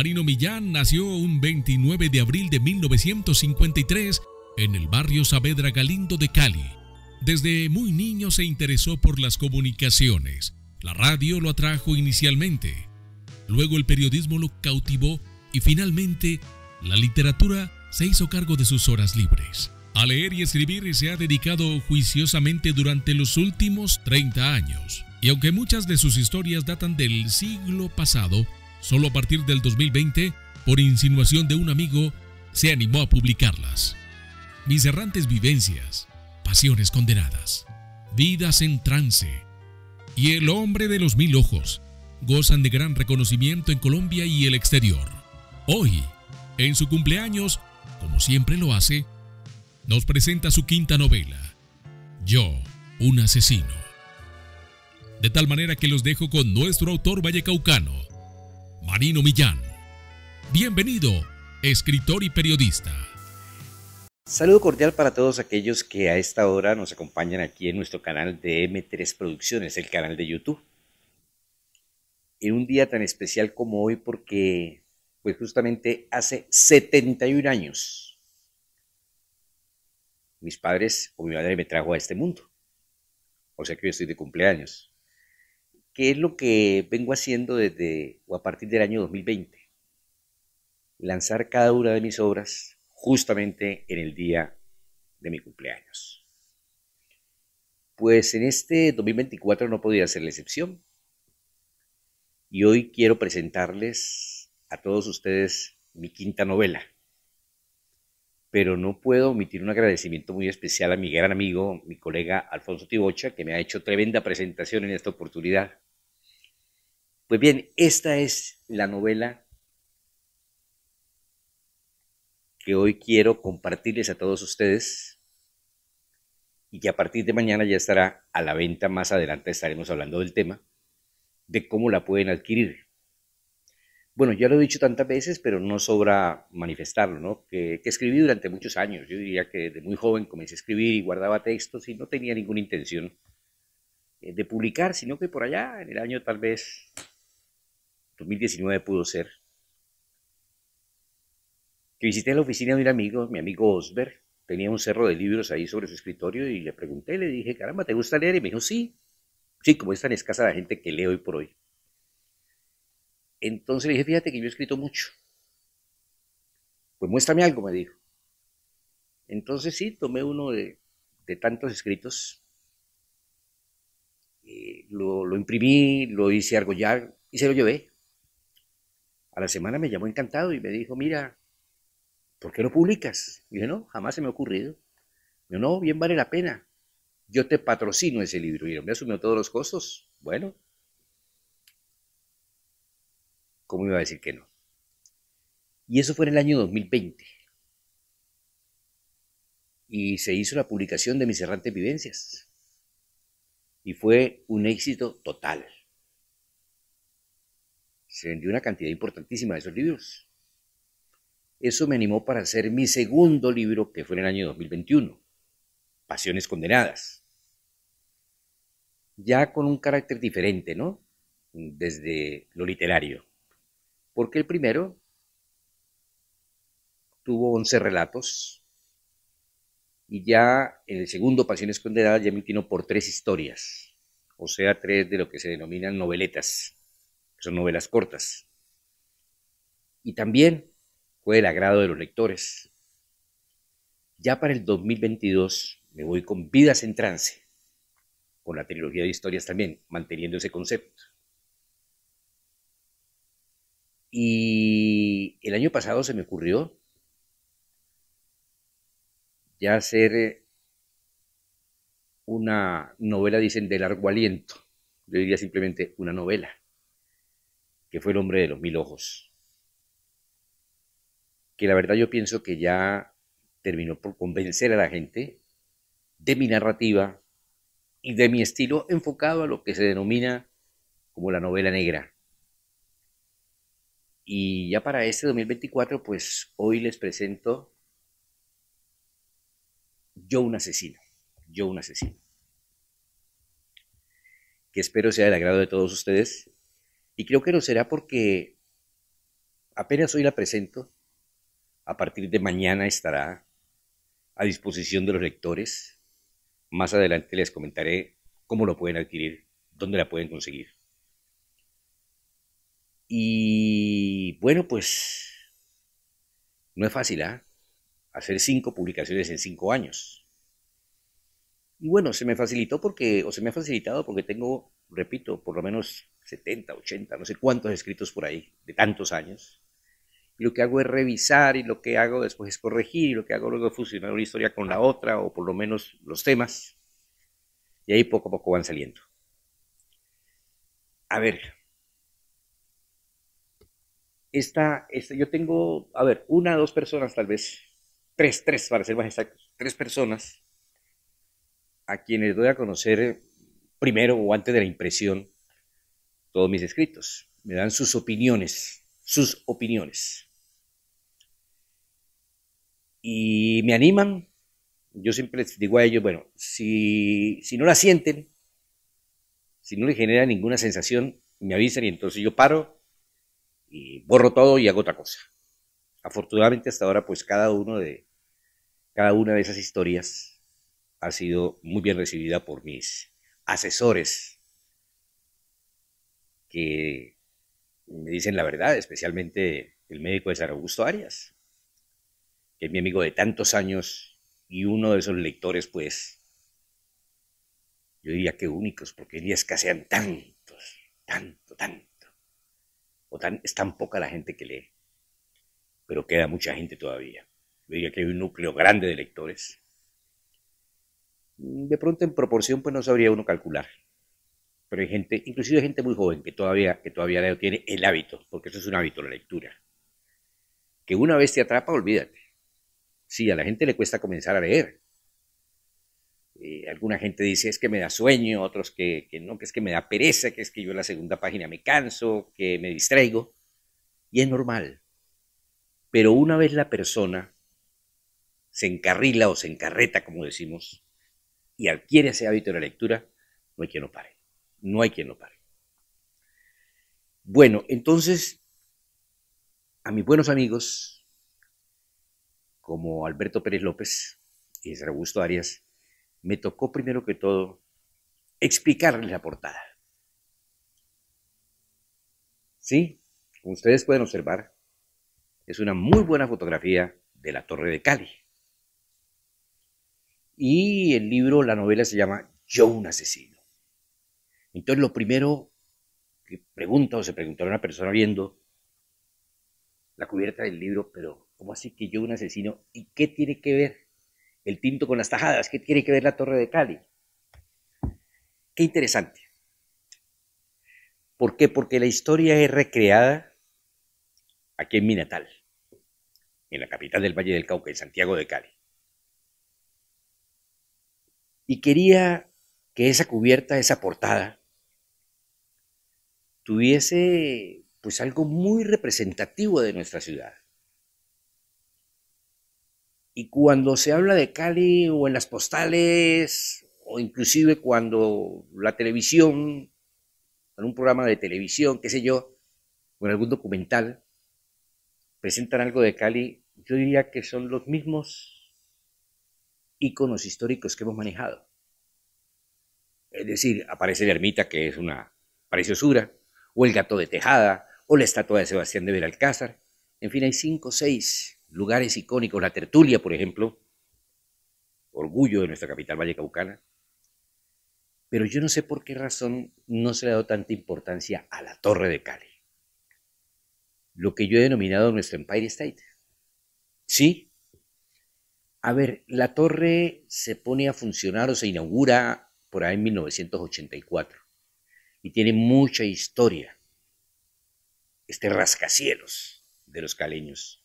Marino Millán nació un 29 de abril de 1953 en el barrio Saavedra Galindo de Cali. Desde muy niño se interesó por las comunicaciones. La radio lo atrajo inicialmente. Luego el periodismo lo cautivó y finalmente la literatura se hizo cargo de sus horas libres. A leer y escribir se ha dedicado juiciosamente durante los últimos 30 años. Y aunque muchas de sus historias datan del siglo pasado, Solo a partir del 2020, por insinuación de un amigo, se animó a publicarlas. Mis errantes vivencias, pasiones condenadas, vidas en trance y el hombre de los mil ojos gozan de gran reconocimiento en Colombia y el exterior. Hoy, en su cumpleaños, como siempre lo hace, nos presenta su quinta novela, Yo, un asesino. De tal manera que los dejo con nuestro autor vallecaucano, Marino Millán. Bienvenido, escritor y periodista. Saludo cordial para todos aquellos que a esta hora nos acompañan aquí en nuestro canal de M3 Producciones, el canal de YouTube. En un día tan especial como hoy porque pues justamente hace 71 años mis padres o mi madre me trajo a este mundo. O sea que yo estoy de cumpleaños. ¿Qué es lo que vengo haciendo desde o a partir del año 2020. Lanzar cada una de mis obras justamente en el día de mi cumpleaños. Pues en este 2024 no podía ser la excepción. Y hoy quiero presentarles a todos ustedes mi quinta novela pero no puedo omitir un agradecimiento muy especial a mi gran amigo, mi colega Alfonso Tibocha, que me ha hecho tremenda presentación en esta oportunidad. Pues bien, esta es la novela que hoy quiero compartirles a todos ustedes y que a partir de mañana ya estará a la venta, más adelante estaremos hablando del tema, de cómo la pueden adquirir bueno, ya lo he dicho tantas veces, pero no sobra manifestarlo, ¿no? Que, escribí durante muchos años. Yo diría que de muy joven comencé a escribir y guardaba textos y no tenía ninguna intención eh, de publicar, sino que por allá, en el año tal vez 2019 pudo ser, que visité la oficina de un amigo, mi amigo Osberg, tenía un cerro de libros ahí sobre su escritorio y le pregunté, le dije, caramba, ¿te gusta leer? Y me dijo, sí, sí, como es tan escasa la gente que lee hoy por hoy. Entonces le dije, fíjate que yo he escrito mucho. Pues muéstrame algo, me dijo. Entonces sí, tomé uno de, tantos escritos, eh, lo, imprimí, lo hice argollar y se lo llevé. A la semana me llamó encantado y me dijo, mira, ¿por qué lo publicas? dije, no, jamás se me ha ocurrido. Y no, bien vale la pena. Yo te patrocino ese libro. Y me asumió todos los costos. Bueno, ¿Cómo iba a decir que no? Y eso fue en el año 2020. Y se hizo la publicación de mis errantes vivencias. Y fue un éxito total. Se vendió una cantidad importantísima de esos libros. Eso me animó para hacer mi segundo libro, que fue en el año 2021, Pasiones Condenadas. Ya con un carácter diferente, ¿no? Desde lo literario porque el primero tuvo 11 relatos y ya en el segundo, Pasiones Condenadas, ya me quino por tres historias, o sea, tres de lo que se denominan noveletas, que son novelas cortas. Y también fue el agrado de los lectores. Ya para el 2022 me voy con Vidas en Trance, con la trilogía de historias también, manteniendo ese concepto. Y el año pasado se me ocurrió ya hacer eh, una novela, dicen, de largo aliento. Yo diría simplemente una novela, que fue El hombre de los mil ojos. Que la verdad yo pienso que ya terminó por convencer a la gente de mi narrativa y de mi estilo enfocado a lo que se denomina como la novela negra. Y ya para este 2024, pues hoy les presento Yo un asesino, Yo un asesino, que espero sea del agrado de todos ustedes. Y creo que no será porque apenas hoy la presento, a partir de mañana estará a disposición de los lectores. Más adelante les comentaré cómo lo pueden adquirir, dónde la pueden conseguir. Y bueno, pues no es fácil, ¿ah? Hacer cinco publicaciones en cinco años. Y bueno, se me facilitó porque, o se me ha facilitado porque tengo, repito, por lo menos 70, 80, no sé cuántos escritos por ahí, de tantos años. Y lo que hago es revisar y lo que hago después es corregir y lo que hago luego es fusionar una historia con la otra o por lo menos los temas. Y ahí poco a poco van saliendo. A ver, esta, este yo tengo, a ver, una, dos personas tal vez, tres, tres para ser más exactos, tres personas a quienes doy a conocer eh, primero o antes de la impresión todos mis escritos. Me dan sus opiniones, sus opiniones. Y me animan. Yo siempre les digo a ellos, bueno, si, si no la sienten, si no le genera ninguna sensación, me avisan y entonces yo paro y borro todo y hago otra cosa. Afortunadamente hasta ahora pues cada uno de cada una de esas historias ha sido muy bien recibida por mis asesores que me dicen la verdad, especialmente el médico de San Augusto Arias, que es mi amigo de tantos años y uno de esos lectores pues yo diría que únicos porque hoy día escasean tantos, tanto, tanto o tan, es tan poca la gente que lee, pero queda mucha gente todavía. Yo diría que hay un núcleo grande de lectores. Mm, de pronto en proporción pues no sabría uno calcular, pero hay gente, inclusive hay gente muy joven que todavía, que todavía tiene el hábito, porque eso es un hábito, la lectura. Que una vez te atrapa, olvídate. Sí, a la gente le cuesta comenzar a leer, eh, alguna gente dice es que me da sueño, otros que, que, no, que es que me da pereza, que es que yo en la segunda página me canso, que me distraigo. Y es normal. Pero una vez la persona se encarrila o se encarreta, como decimos, y adquiere ese hábito de la lectura, no hay quien lo pare. No hay quien lo pare. Bueno, entonces, a mis buenos amigos, como Alberto Pérez López y Augusto Arias, me tocó primero que todo explicarles la portada. Sí, como ustedes pueden observar, es una muy buena fotografía de la Torre de Cali. Y el libro, la novela se llama Yo un asesino. Entonces lo primero que pregunta o se a una persona viendo la cubierta del libro, pero ¿cómo así que yo un asesino? ¿Y qué tiene que ver el tinto con las tajadas, ¿qué tiene que ver la Torre de Cali? Qué interesante. ¿Por qué? Porque la historia es recreada aquí en mi natal, en la capital del Valle del Cauca, en Santiago de Cali. Y quería que esa cubierta, esa portada, tuviese pues algo muy representativo de nuestra ciudad. Y cuando se habla de Cali o en las postales o inclusive cuando la televisión, en un programa de televisión, qué sé yo, o en algún documental, presentan algo de Cali, yo diría que son los mismos íconos históricos que hemos manejado. Es decir, aparece la ermita, que es una preciosura, o el gato de Tejada, o la estatua de Sebastián de Belalcázar. En fin, hay cinco o seis lugares icónicos, la tertulia, por ejemplo, orgullo de nuestra capital Valle vallecaucana. Pero yo no sé por qué razón no se le ha dado tanta importancia a la Torre de Cali, lo que yo he denominado nuestro Empire State. ¿Sí? A ver, la torre se pone a funcionar o se inaugura por ahí en 1984 y tiene mucha historia. Este rascacielos de los caleños.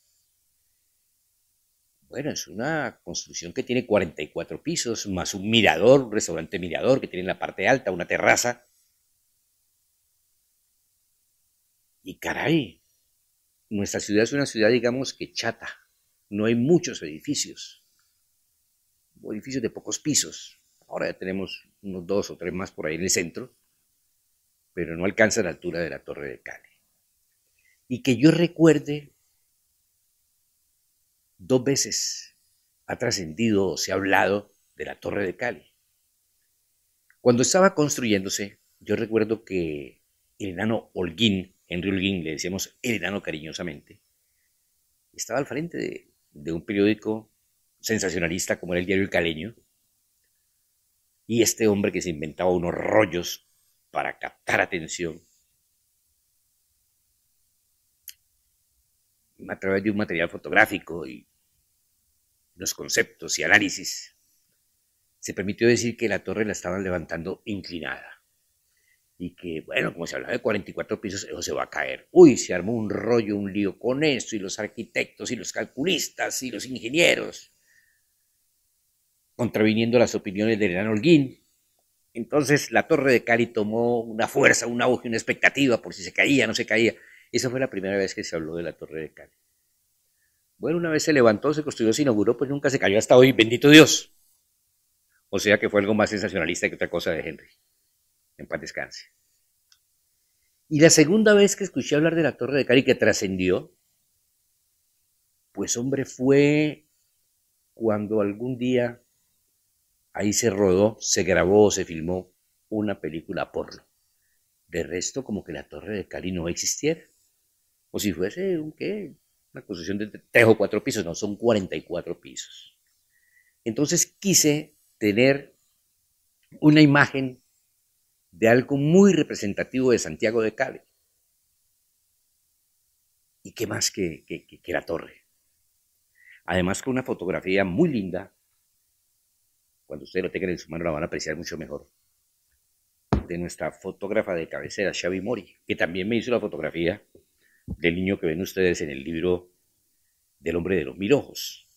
Bueno, es una construcción que tiene 44 pisos, más un mirador, un restaurante mirador que tiene en la parte alta, una terraza. Y caray, nuestra ciudad es una ciudad, digamos, que chata. No hay muchos edificios. Edificios de pocos pisos. Ahora ya tenemos unos dos o tres más por ahí en el centro, pero no alcanza la altura de la Torre de Cali. Y que yo recuerde, Dos veces ha trascendido o se ha hablado de la Torre de Cali. Cuando estaba construyéndose, yo recuerdo que el enano Holguín, Henry Holguín, le decíamos el enano cariñosamente, estaba al frente de, un periódico sensacionalista como era el diario El Caleño, y este hombre que se inventaba unos rollos para captar atención, a través de un material fotográfico y los conceptos y análisis, se permitió decir que la torre la estaban levantando inclinada y que, bueno, como se hablaba de 44 pisos, eso se va a caer. Uy, se armó un rollo, un lío con esto, y los arquitectos, y los calculistas, y los ingenieros, contraviniendo las opiniones de Hernán Holguín. Entonces la torre de Cali tomó una fuerza, un auge, una expectativa por si se caía, no se caía. Esa fue la primera vez que se habló de la Torre de Cali. Bueno, una vez se levantó, se construyó, se inauguró, pues nunca se cayó hasta hoy, bendito Dios. O sea que fue algo más sensacionalista que otra cosa de Henry. En paz descanse. Y la segunda vez que escuché hablar de la Torre de Cali que trascendió, pues hombre, fue cuando algún día ahí se rodó, se grabó, se filmó una película porno. De resto, como que la Torre de Cali no existiera o si fuese un qué, una construcción de tres o cuatro pisos, no, son 44 pisos. Entonces quise tener una imagen de algo muy representativo de Santiago de Cali. ¿Y qué más que, la torre? Además con una fotografía muy linda, cuando ustedes lo tengan en su mano la van a apreciar mucho mejor, de nuestra fotógrafa de cabecera, Xavi Mori, que también me hizo la fotografía del niño que ven ustedes en el libro del hombre de los mil ojos.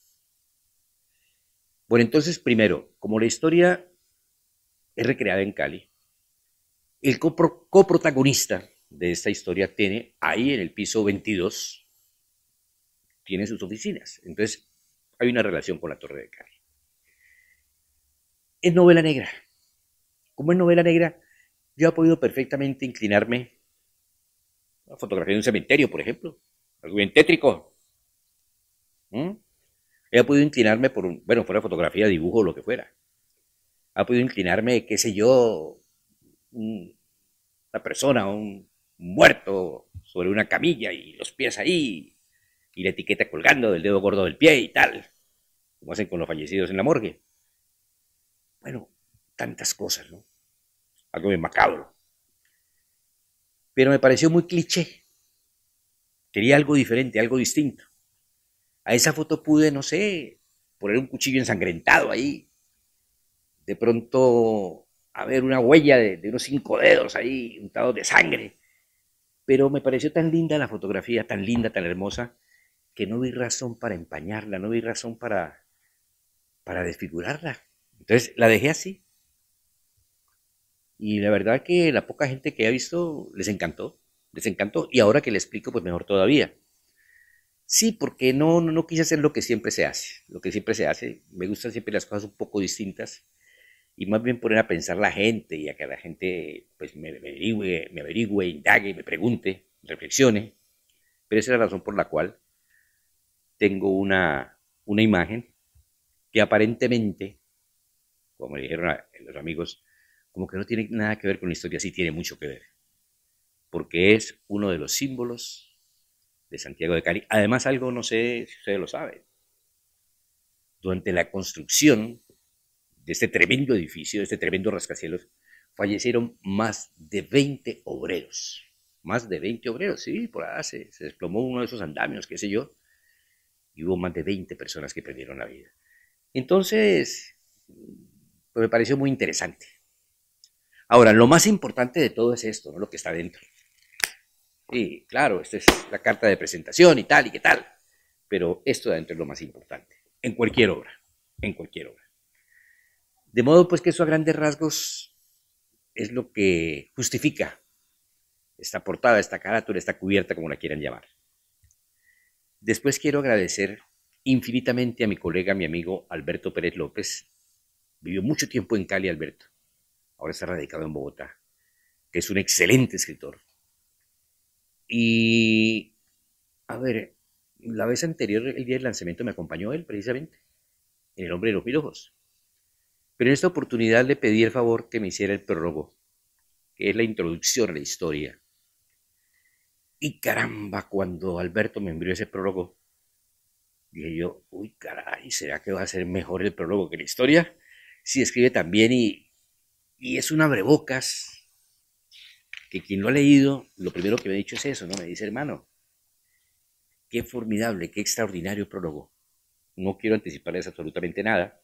Bueno, entonces, primero, como la historia es recreada en Cali, el coprotagonista de esta historia tiene ahí en el piso 22, tiene sus oficinas. Entonces, hay una relación con la Torre de Cali. Es novela negra. Como es novela negra, yo he podido perfectamente inclinarme la fotografía de un cementerio, por ejemplo, algo bien tétrico. ¿Mm? He podido inclinarme por, un, bueno, fuera fotografía, dibujo, lo que fuera. Ha podido inclinarme, qué sé yo, una persona, un muerto sobre una camilla y los pies ahí, y la etiqueta colgando del dedo gordo del pie y tal, como hacen con los fallecidos en la morgue. Bueno, tantas cosas, ¿no? Algo bien macabro pero me pareció muy cliché. Quería algo diferente, algo distinto. A esa foto pude, no sé, poner un cuchillo ensangrentado ahí. De pronto, haber una huella de, unos cinco dedos ahí, untados de sangre. Pero me pareció tan linda la fotografía, tan linda, tan hermosa, que no vi razón para empañarla, no vi razón para, para desfigurarla. Entonces la dejé así. Y la verdad que la poca gente que ha visto les encantó, les encantó. Y ahora que le explico, pues mejor todavía. Sí, porque no, no, no quise hacer lo que siempre se hace, lo que siempre se hace. Me gustan siempre las cosas un poco distintas y más bien poner a pensar la gente y a que la gente pues me averigüe, me averigüe, indague, me pregunte, reflexione. Pero esa es la razón por la cual tengo una, una imagen que aparentemente, como le dijeron los amigos, como que no tiene nada que ver con la historia, sí tiene mucho que ver, porque es uno de los símbolos de Santiago de Cali. Además, algo no sé si ustedes lo saben. Durante la construcción de este tremendo edificio, de este tremendo rascacielos, fallecieron más de 20 obreros. Más de 20 obreros, sí, por ahí se, desplomó uno de esos andamios, qué sé yo, y hubo más de 20 personas que perdieron la vida. Entonces, pues, me pareció muy interesante Ahora, lo más importante de todo es esto, Lo que está dentro. Y claro, esta es la carta de presentación y tal y qué tal. Pero esto de adentro es lo más importante. En cualquier obra. En cualquier obra. De modo pues que eso a grandes rasgos es lo que justifica esta portada, esta carátula, esta cubierta, como la quieran llamar. Después quiero agradecer infinitamente a mi colega, mi amigo Alberto Pérez López. Vivió mucho tiempo en Cali, Alberto ahora está radicado en Bogotá, que es un excelente escritor. Y, a ver, la vez anterior, el día del lanzamiento, me acompañó él precisamente, en El hombre de los mil Pero en esta oportunidad le pedí el favor que me hiciera el prólogo, que es la introducción a la historia. Y caramba, cuando Alberto me envió ese prólogo, dije yo, uy, caray, ¿será que va a ser mejor el prólogo que la historia? Si escribe también y, y es un abrebocas que quien lo ha leído, lo primero que me ha dicho es eso, ¿no? Me dice, hermano, qué formidable, qué extraordinario prólogo. No quiero anticiparles absolutamente nada,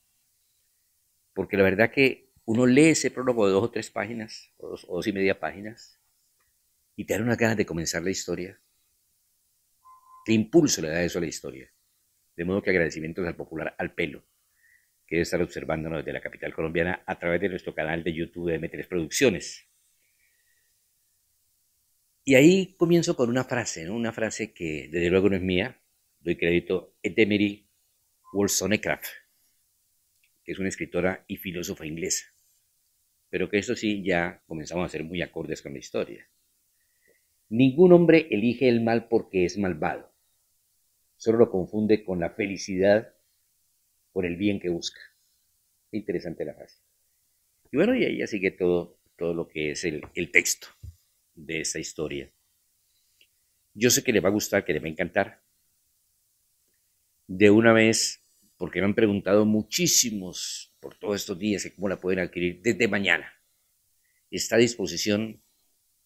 porque la verdad que uno lee ese prólogo de dos o tres páginas, o dos, y media páginas, y te da unas ganas de comenzar la historia. ¿Qué impulso le da eso a la historia? De modo que agradecimientos al popular al pelo que debe estar observándonos desde la capital colombiana a través de nuestro canal de YouTube de M3 Producciones. Y ahí comienzo con una frase, una frase que desde luego no es mía, doy crédito, a de Wollstonecraft, que es una escritora y filósofa inglesa, pero que eso sí ya comenzamos a ser muy acordes con la historia. Ningún hombre elige el mal porque es malvado, solo lo confunde con la felicidad por el bien que busca. Interesante la frase. Y bueno, y ahí ya sigue todo, todo lo que es el, el texto de esta historia. Yo sé que le va a gustar, que le va a encantar. De una vez, porque me han preguntado muchísimos por todos estos días cómo la pueden adquirir desde mañana. Está a disposición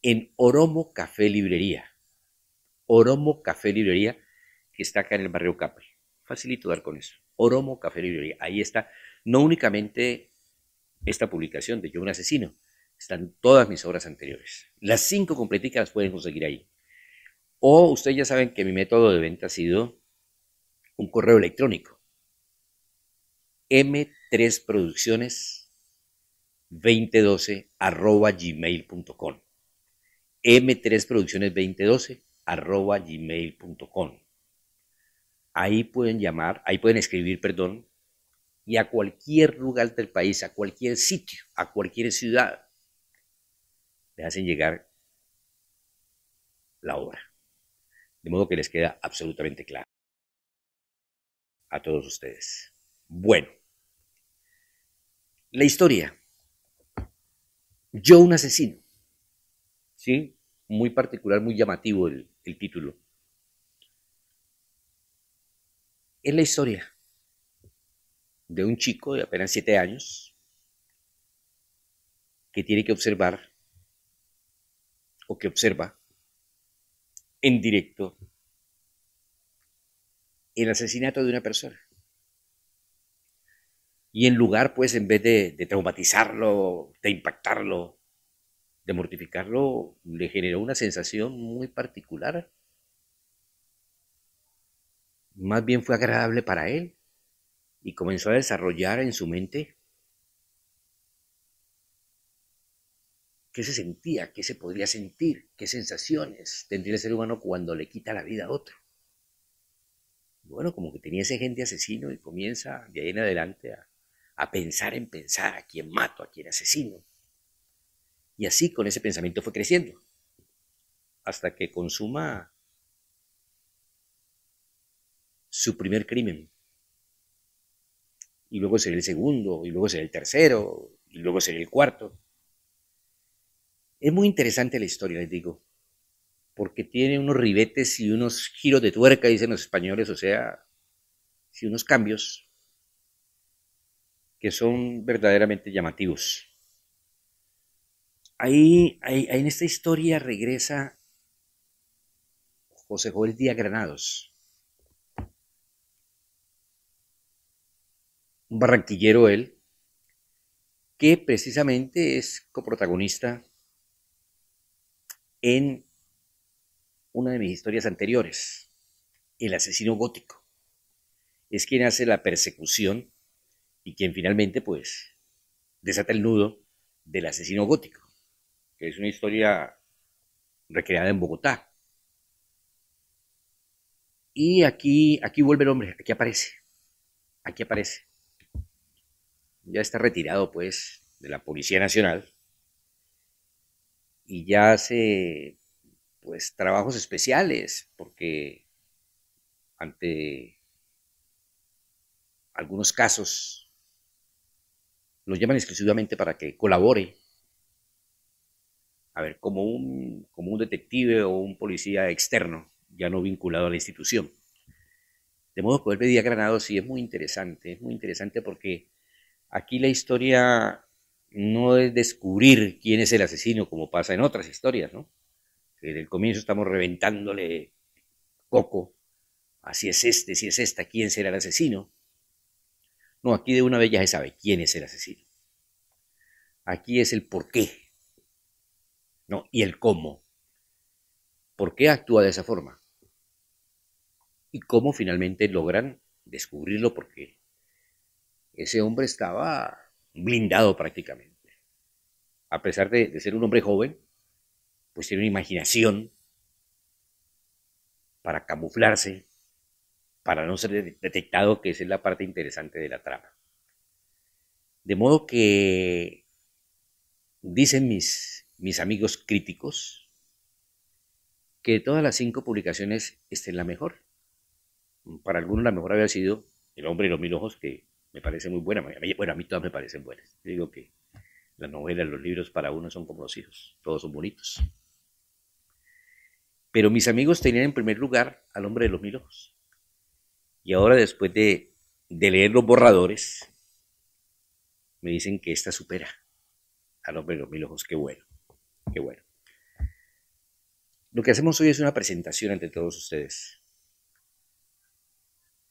en Oromo Café Librería. Oromo Café Librería, que está acá en el barrio Capri. Facilito dar con eso. Oromo Café Ahí está no únicamente esta publicación de Yo un asesino, están todas mis obras anteriores. Las cinco completicas las pueden conseguir ahí. O ustedes ya saben que mi método de venta ha sido un correo electrónico. M3 Producciones 2012 arroba gmail.com. M3 Producciones 2012 arroba gmail.com. Ahí pueden llamar, ahí pueden escribir, perdón, y a cualquier lugar del país, a cualquier sitio, a cualquier ciudad, le hacen llegar la obra. De modo que les queda absolutamente claro a todos ustedes. Bueno, la historia. Yo un asesino. ¿Sí? Muy particular, muy llamativo el, el título. Es la historia de un chico de apenas siete años que tiene que observar o que observa en directo el asesinato de una persona. Y en lugar, pues, en vez de, de traumatizarlo, de impactarlo, de mortificarlo, le generó una sensación muy particular más bien fue agradable para él y comenzó a desarrollar en su mente qué se sentía, qué se podría sentir, qué sensaciones tendría el ser humano cuando le quita la vida a otro. bueno, como que tenía ese gente asesino y comienza de ahí en adelante a, a pensar en pensar a quién mato, a quién asesino. Y así con ese pensamiento fue creciendo, hasta que consuma su primer crimen. Y luego sería el segundo, y luego sería el tercero, y luego sería el cuarto. Es muy interesante la historia, les digo, porque tiene unos ribetes y unos giros de tuerca, dicen los españoles, o sea, y unos cambios que son verdaderamente llamativos. Ahí, ahí, ahí en esta historia regresa José Joel Díaz Granados, un barranquillero él, que precisamente es coprotagonista en una de mis historias anteriores, El asesino gótico. Es quien hace la persecución y quien finalmente pues desata el nudo del asesino gótico, que es una historia recreada en Bogotá. Y aquí, aquí vuelve el hombre, aquí aparece, aquí aparece ya está retirado pues de la Policía Nacional y ya hace pues trabajos especiales porque ante algunos casos lo llaman exclusivamente para que colabore a ver como un como un detective o un policía externo ya no vinculado a la institución de modo que el pedía Granados sí es muy interesante es muy interesante porque Aquí la historia no es descubrir quién es el asesino como pasa en otras historias, ¿no? Que desde el comienzo estamos reventándole coco, así es este, si es esta, quién será el asesino. No, aquí de una vez ya se sabe quién es el asesino. Aquí es el por qué, no, y el cómo. ¿Por qué actúa de esa forma? Y cómo finalmente logran descubrirlo por qué ese hombre estaba blindado prácticamente. A pesar de, ser un hombre joven, pues tiene una imaginación para camuflarse, para no ser detectado, que esa es la parte interesante de la trama. De modo que, dicen mis, mis amigos críticos, que de todas las cinco publicaciones esta es la mejor. Para algunos la mejor había sido El hombre y los mil ojos, que me parece muy buena. Bueno, a mí todas me parecen buenas. digo que las novelas, los libros para uno son como los hijos, todos son bonitos. Pero mis amigos tenían en primer lugar al hombre de los mil ojos. Y ahora después de, de leer los borradores, me dicen que esta supera al hombre de los mil ojos. Qué bueno, qué bueno. Lo que hacemos hoy es una presentación ante todos ustedes.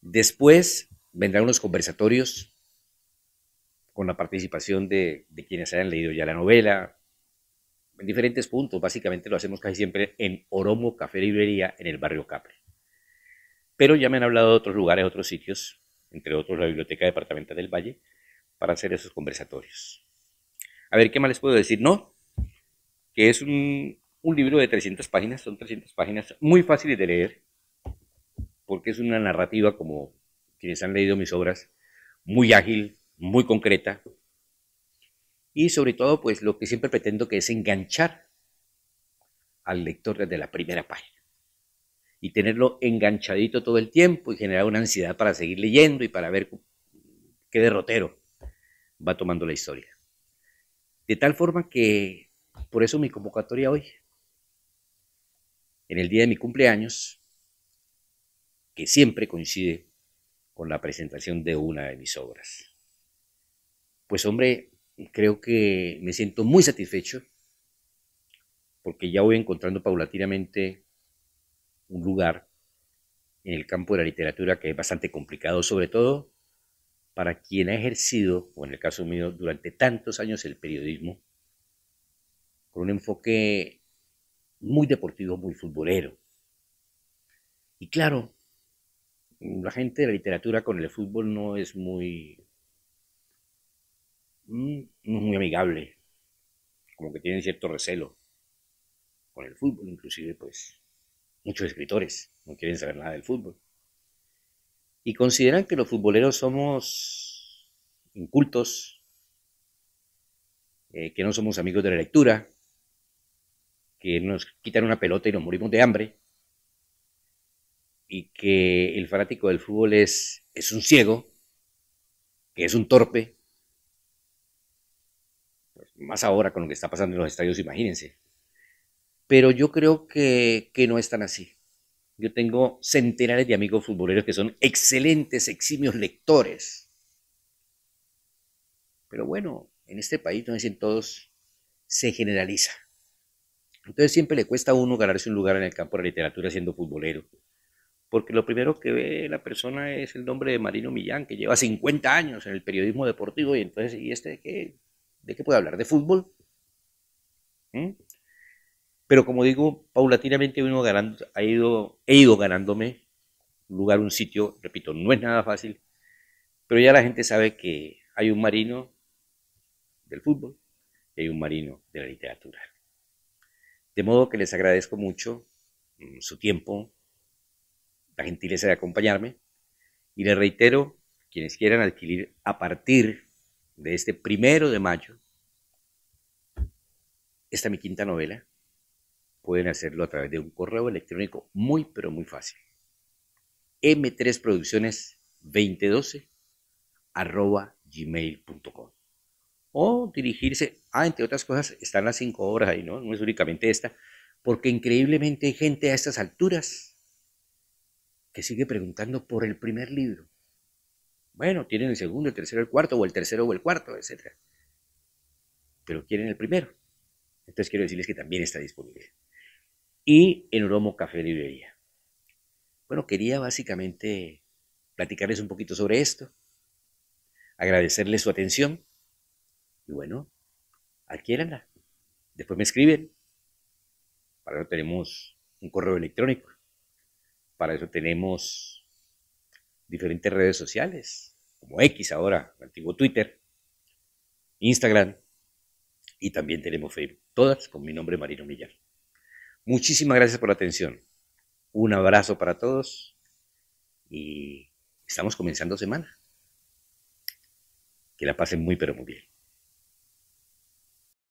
Después vendrán unos conversatorios con la participación de, quienes hayan leído ya la novela, en diferentes puntos. Básicamente lo hacemos casi siempre en Oromo Café Librería, en el barrio Capre. Pero ya me han hablado de otros lugares, otros sitios, entre otros la Biblioteca Departamental del Valle, para hacer esos conversatorios. A ver, ¿qué más les puedo decir? No, que es un, un libro de 300 páginas, son 300 páginas muy fáciles de leer, porque es una narrativa como quienes han leído mis obras, muy ágil, muy concreta, y sobre todo, pues lo que siempre pretendo que es enganchar al lector desde la primera página y tenerlo enganchadito todo el tiempo y generar una ansiedad para seguir leyendo y para ver qué derrotero va tomando la historia. De tal forma que, por eso mi convocatoria hoy, en el día de mi cumpleaños, que siempre coincide con la presentación de una de mis obras. Pues hombre, creo que me siento muy satisfecho porque ya voy encontrando paulatinamente un lugar en el campo de la literatura que es bastante complicado, sobre todo para quien ha ejercido, o en el caso mío, durante tantos años el periodismo, con un enfoque muy deportivo, muy futbolero. Y claro, la gente de la literatura con el fútbol no es muy, mm, muy amigable, como que tienen cierto recelo con el fútbol, inclusive pues muchos escritores no quieren saber nada del fútbol. Y consideran que los futboleros somos incultos, eh, que no somos amigos de la lectura, que nos quitan una pelota y nos morimos de hambre y que el fanático del fútbol es, es un ciego, que es un torpe. Pues, más ahora con lo que está pasando en los estadios, imagínense. Pero yo creo que, no es tan así. Yo tengo centenares de amigos futboleros que son excelentes, eximios lectores. Pero bueno, en este país, no dicen todos, se generaliza. Entonces siempre le cuesta a uno ganarse un lugar en el campo de la literatura siendo futbolero porque lo primero que ve la persona es el nombre de Marino Millán, que lleva 50 años en el periodismo deportivo, y entonces, ¿y este de qué, de qué puede hablar? ¿De fútbol? ¿Mm? Pero como digo, paulatinamente uno ha ido, he ido ganándome un lugar, un sitio, repito, no es nada fácil, pero ya la gente sabe que hay un marino del fútbol y hay un marino de la literatura. De modo que les agradezco mucho mm, su tiempo, la gentileza de acompañarme y le reitero, quienes quieran adquirir a partir de este primero de mayo, esta mi quinta novela, pueden hacerlo a través de un correo electrónico muy, pero muy fácil. M3 Producciones 2012 gmail.com o dirigirse, ah, entre otras cosas, están las cinco horas ahí, ¿no? No es únicamente esta, porque increíblemente hay gente a estas alturas que sigue preguntando por el primer libro. Bueno, tienen el segundo, el tercero, el cuarto, o el tercero o el cuarto, etc. Pero quieren el primero. Entonces quiero decirles que también está disponible. Y en Oromo Café Librería. Bueno, quería básicamente platicarles un poquito sobre esto, agradecerles su atención y bueno, adquiéranla. Después me escriben. Para ahora tenemos un correo electrónico. Para eso tenemos diferentes redes sociales, como X ahora, el antiguo Twitter, Instagram, y también tenemos Facebook, todas con mi nombre Marino Millar. Muchísimas gracias por la atención. Un abrazo para todos y estamos comenzando semana. Que la pasen muy pero muy bien.